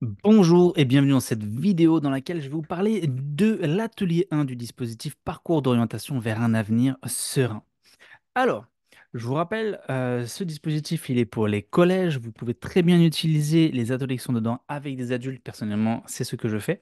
Bonjour et bienvenue dans cette vidéo dans laquelle je vais vous parler de l'atelier 1 du dispositif parcours d'orientation vers un avenir serein. Alors, je vous rappelle, euh, ce dispositif, il est pour les collèges. Vous pouvez très bien utiliser les ateliers qui sont dedans avec des adultes. Personnellement, c'est ce que je fais.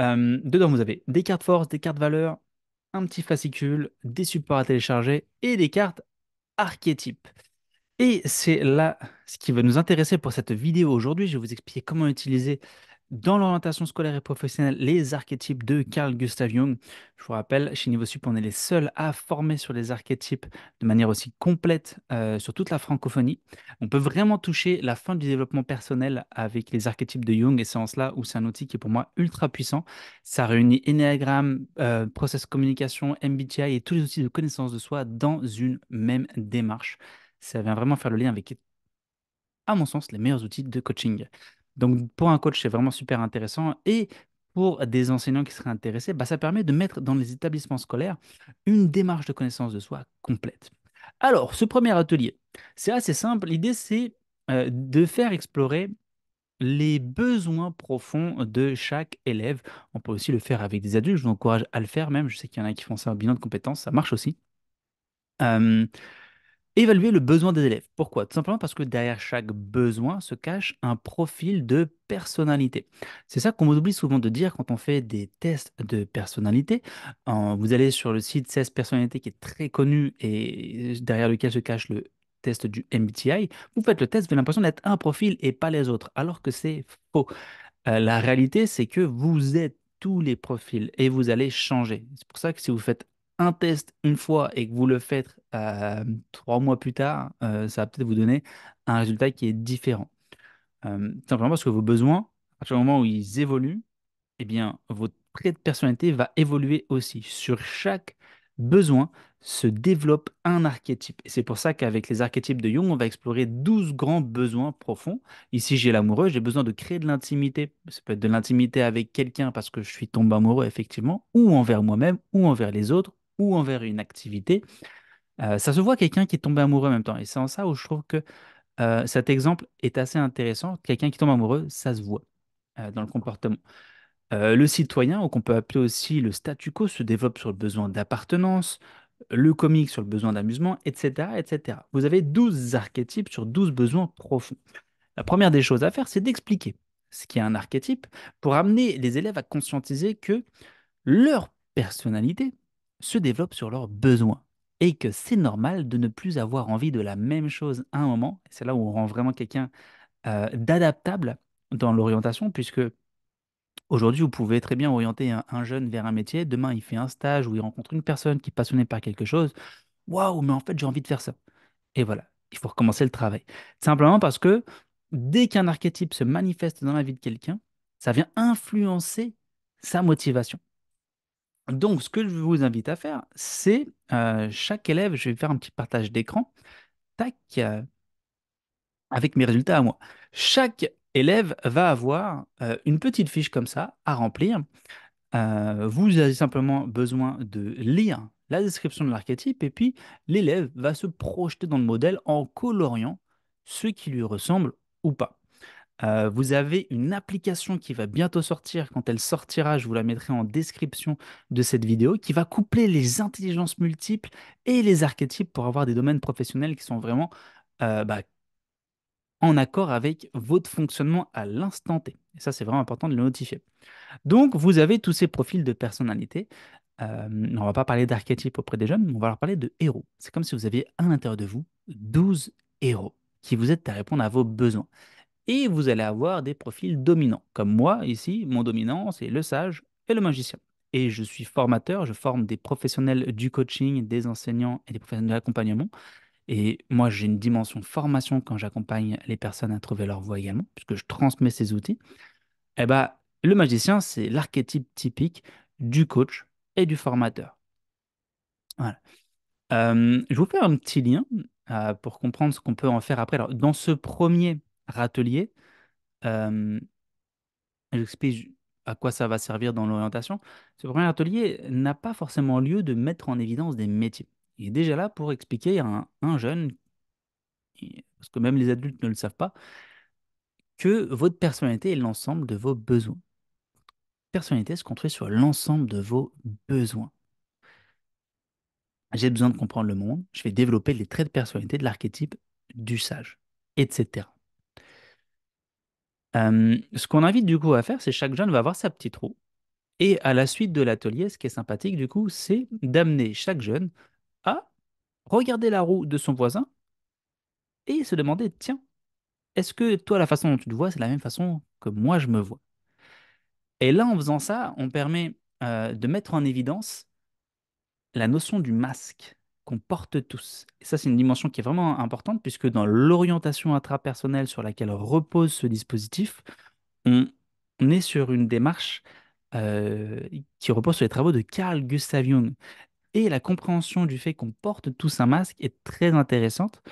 Euh, dedans, vous avez des cartes force, des cartes valeur, un petit fascicule, des supports à télécharger et des cartes archétypes. Et c'est là ce qui va nous intéresser pour cette vidéo aujourd'hui. Je vais vous expliquer comment utiliser dans l'orientation scolaire et professionnelle les archétypes de Carl Gustav Jung. Je vous rappelle, chez Niveau Sup, on est les seuls à former sur les archétypes de manière aussi complète euh, sur toute la francophonie. On peut vraiment toucher la fin du développement personnel avec les archétypes de Jung et c'est en cela où c'est un outil qui est pour moi ultra puissant. Ça réunit Enneagram, euh, Process Communication, MBTI et tous les outils de connaissance de soi dans une même démarche ça vient vraiment faire le lien avec, à mon sens, les meilleurs outils de coaching. Donc pour un coach, c'est vraiment super intéressant. Et pour des enseignants qui seraient intéressés, bah, ça permet de mettre dans les établissements scolaires une démarche de connaissance de soi complète. Alors, ce premier atelier, c'est assez simple. L'idée, c'est euh, de faire explorer les besoins profonds de chaque élève. On peut aussi le faire avec des adultes. Je vous encourage à le faire même. Je sais qu'il y en a qui font ça au bilan de compétences. Ça marche aussi. Euh, Évaluer le besoin des élèves. Pourquoi Tout simplement parce que derrière chaque besoin se cache un profil de personnalité. C'est ça qu'on oublie souvent de dire quand on fait des tests de personnalité. Vous allez sur le site 16 personnalités qui est très connu et euh, derrière lequel se cache le test du MBTI. Vous faites le test, vous avez l'impression d'être un profil et pas les autres, alors que c'est faux. Euh, la réalité, c'est que vous êtes tous les profils et vous allez changer. C'est pour ça que si vous faites test une fois et que vous le faites euh, trois mois plus tard, euh, ça va peut-être vous donner un résultat qui est différent. Euh, simplement parce que vos besoins, à chaque moment où ils évoluent, eh bien, votre trait de personnalité va évoluer aussi. Sur chaque besoin se développe un archétype. c'est pour ça qu'avec les archétypes de Jung, on va explorer 12 grands besoins profonds. Ici, j'ai l'amoureux, j'ai besoin de créer de l'intimité. Ça peut être de l'intimité avec quelqu'un parce que je suis tombé amoureux, effectivement, ou envers moi-même, ou envers les autres, ou envers une activité, euh, ça se voit quelqu'un qui est tombé amoureux en même temps. Et c'est en ça où je trouve que euh, cet exemple est assez intéressant. Quelqu'un qui tombe amoureux, ça se voit euh, dans le comportement. le citoyen, ou qu'on peut appeler aussi le statu quo, se développe sur le besoin d'appartenance, le comique sur le besoin d'amusement, etc., etc. Vous avez 12 archétypes sur 12 besoins profonds. La première des choses à faire, c'est d'expliquer ce qui est un archétype pour amener les élèves à conscientiser que leur personnalité, se développent sur leurs besoins et que c'est normal de ne plus avoir envie de la même chose à un moment. C'est là où on rend vraiment quelqu'un euh, d'adaptable dans l'orientation, puisque aujourd'hui, vous pouvez très bien orienter un, jeune vers un métier. Demain, il fait un stage ou il rencontre une personne qui est passionnée par quelque chose. Waouh, mais en fait, j'ai envie de faire ça. Et voilà, il faut recommencer le travail. Simplement parce que dès qu'un archétype se manifeste dans la vie de quelqu'un, ça vient influencer sa motivation. Donc, ce que je vous invite à faire, c'est euh, chaque élève, je vais faire un petit partage d'écran, tac, euh, avec mes résultats à moi. Chaque élève va avoir euh, une petite fiche comme ça à remplir. vous avez simplement besoin de lire la description de l'archétype et puis l'élève va se projeter dans le modèle en coloriant ce qui lui ressemble ou pas. Euh, vous avez une application qui va bientôt sortir. Quand elle sortira, je vous la mettrai en description de cette vidéo, qui va coupler les intelligences multiples et les archétypes pour avoir des domaines professionnels qui sont vraiment euh, bah, en accord avec votre fonctionnement à l'instant T. Et ça, c'est vraiment important de le notifier. Donc, vous avez tous ces profils de personnalité. Euh, on ne va pas parler d'archétypes auprès des jeunes, mais on va leur parler de héros. C'est comme si vous aviez à l'intérieur de vous 12 héros qui vous aident à répondre à vos besoins et vous allez avoir des profils dominants. Comme moi, ici, mon dominant, c'est le sage et le magicien. Et je suis formateur, je forme des professionnels du coaching, des enseignants et des professionnels de l'accompagnement. Et moi, j'ai une dimension formation quand j'accompagne les personnes à trouver leur voie également, puisque je transmets ces outils. Eh bien, le magicien, c'est l'archétype typique du coach et du formateur. Voilà. je vous fais un petit lien euh, pour comprendre ce qu'on peut en faire après. Alors, dans ce premier atelier euh, J'explique à quoi ça va servir dans l'orientation. Ce premier atelier n'a pas forcément lieu de mettre en évidence des métiers. Il est déjà là pour expliquer à un, jeune, parce que même les adultes ne le savent pas, que votre personnalité est l'ensemble de vos besoins. Personnalité se construit sur l'ensemble de vos besoins. J'ai besoin de comprendre le monde, je vais développer les traits de personnalité de l'archétype du sage, etc. Euh, ce qu'on invite du coup à faire, c'est chaque jeune va avoir sa petite roue. Et à la suite de l'atelier, ce qui est sympathique du coup, c'est d'amener chaque jeune à regarder la roue de son voisin et se demander, tiens, est-ce que toi, la façon dont tu te vois, c'est la même façon que moi, je me vois Et là, en faisant ça, on permet euh, de mettre en évidence la notion du masque qu'on porte tous. Et ça, c'est une dimension qui est vraiment importante, puisque dans l'orientation intrapersonnelle sur laquelle repose ce dispositif, on, est sur une démarche euh, qui repose sur les travaux de Carl Gustav Jung. Et la compréhension du fait qu'on porte tous un masque est très intéressante.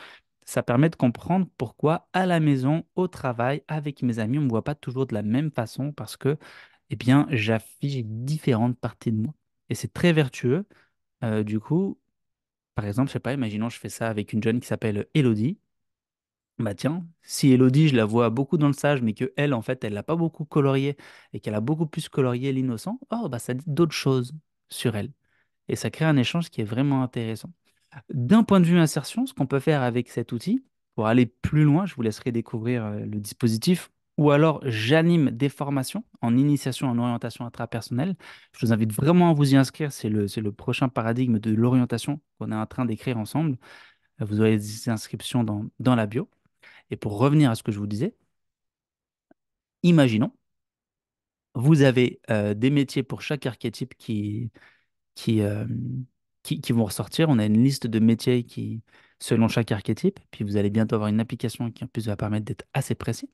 Ça permet de comprendre pourquoi à la maison, au travail, avec mes amis, on ne me voit pas toujours de la même façon parce que eh bien, j'affiche différentes parties de moi. Et c'est très vertueux. Euh, du coup, par exemple, je sais pas, imaginons je fais ça avec une jeune qui s'appelle euh, Elodie. Bah tiens, si Elodie, je la vois beaucoup dans le sage, mais que elle, en fait, elle l'a pas beaucoup colorié et qu'elle a beaucoup plus colorié l'innocent, oh bah ça dit d'autres choses sur elle. Et ça crée un échange qui est vraiment intéressant. D'un point de vue insertion, ce qu'on peut faire avec cet outil, pour aller plus loin, je vous laisserai découvrir euh, le dispositif ou alors j'anime des formations en initiation en orientation intrapersonnelle. Je vous invite vraiment à vous y inscrire, c'est le, le prochain paradigme de l'orientation qu'on est en train d'écrire ensemble. Vous aurez des inscriptions dans, la bio. Et pour revenir à ce que je vous disais, imaginons, vous avez euh, des métiers pour chaque archétype euh, qui, qui, vont ressortir. On a une liste de métiers qui, selon chaque archétype. Puis vous allez bientôt avoir une application qui en plus va permettre d'être assez précis.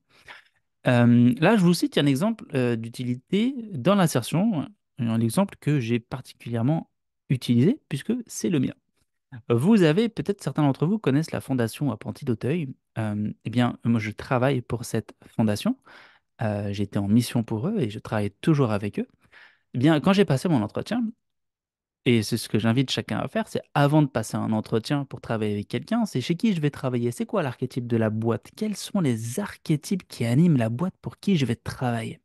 Euh, là, je vous cite un exemple euh, d'utilité dans l'insertion, un exemple que j'ai particulièrement utilisé puisque c'est le mien. Vous avez, peut-être certains d'entre vous connaissent la fondation Apprenti d'Auteuil. Euh, eh bien, moi, je travaille pour cette fondation. J'étais en mission pour eux et je travaille toujours avec eux. Eh bien, quand j'ai passé mon entretien, et c'est ce que j'invite chacun à faire, c'est avant de passer un entretien pour travailler avec quelqu'un, c'est chez qui je vais travailler, c'est quoi l'archétype de la boîte, quels sont les archétypes qui animent la boîte pour qui je vais travailler.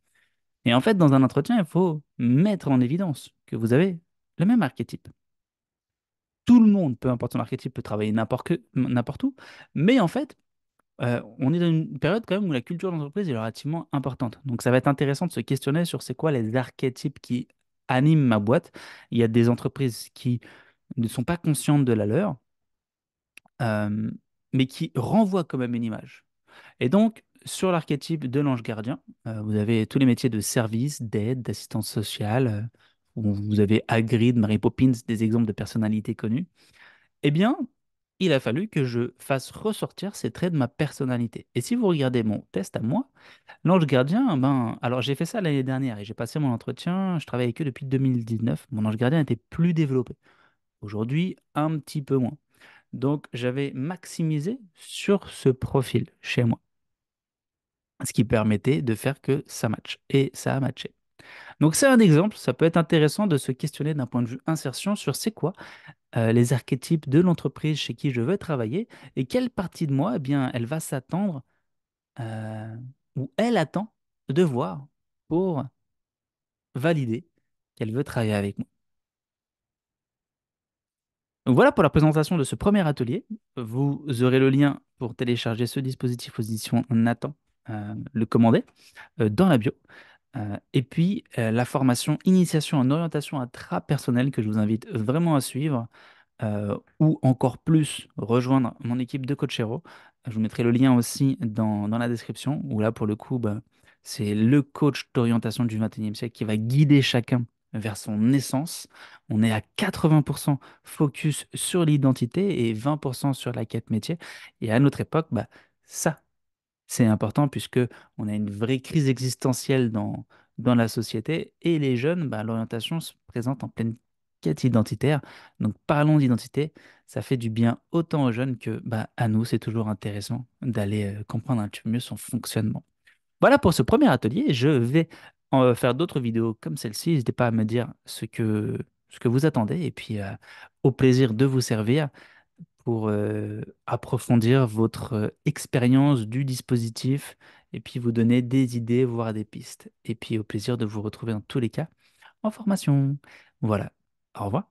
Et en fait, dans un entretien, il faut mettre en évidence que vous avez le même archétype. Tout le monde, peu importe son archétype, peut travailler n'importe où, mais en fait, euh, on est dans une période quand même où la culture d'entreprise est relativement importante. Donc ça va être intéressant de se questionner sur c'est quoi les archétypes qui anime ma boîte. Il y a des entreprises qui ne sont pas conscientes de la leur, euh, mais qui renvoient quand même une image. Et donc, sur l'archétype de l'ange gardien, euh, vous avez tous les métiers de service, d'aide, d'assistance sociale, euh, où vous avez Agrid, Marie Poppins, des exemples de personnalités connues. Eh bien, il a fallu que je fasse ressortir ces traits de ma personnalité. Et si vous regardez mon test à moi, l'ange gardien, ben, alors j'ai fait ça l'année dernière et j'ai passé mon entretien, je travaille avec eux depuis 2019, mon ange gardien était plus développé. Aujourd'hui, un petit peu moins. Donc j'avais maximisé sur ce profil chez moi, ce qui permettait de faire que ça matche. Et ça a matché. Donc c'est un exemple, ça peut être intéressant de se questionner d'un point de vue insertion sur c'est quoi euh, les archétypes de l'entreprise chez qui je veux travailler et quelle partie de moi, eh bien, elle va s'attendre euh, ou elle attend de voir pour valider qu'elle veut travailler avec moi. voilà pour la présentation de ce premier atelier. Vous aurez le lien pour télécharger ce dispositif position éditions Nathan, euh, le commander, dans la bio. Euh, et puis, euh, la formation Initiation en orientation à que je vous invite vraiment à suivre euh, ou encore plus rejoindre mon équipe de héros. Je vous mettrai le lien aussi dans, dans la description où là, pour le coup, bah, c'est le coach d'orientation du 21e siècle qui va guider chacun vers son essence. On est à 80% focus sur l'identité et 20% sur la quête métier. Et à notre époque, bah, ça, c'est important puisque on a une vraie crise existentielle dans, dans la société et les jeunes, bah, l'orientation se présente en pleine quête identitaire. Donc parlons d'identité, ça fait du bien autant aux jeunes que bah, à nous, c'est toujours intéressant d'aller euh, comprendre un petit peu mieux son fonctionnement. Voilà pour ce premier atelier, je vais en faire d'autres vidéos comme celle-ci, n'hésitez pas à me dire ce que, ce que vous attendez et puis euh, au plaisir de vous servir pour approfondir votre expérience du dispositif et puis vous donner des idées, voire des pistes. Et puis au plaisir de vous retrouver dans tous les cas en formation. Voilà. Au revoir.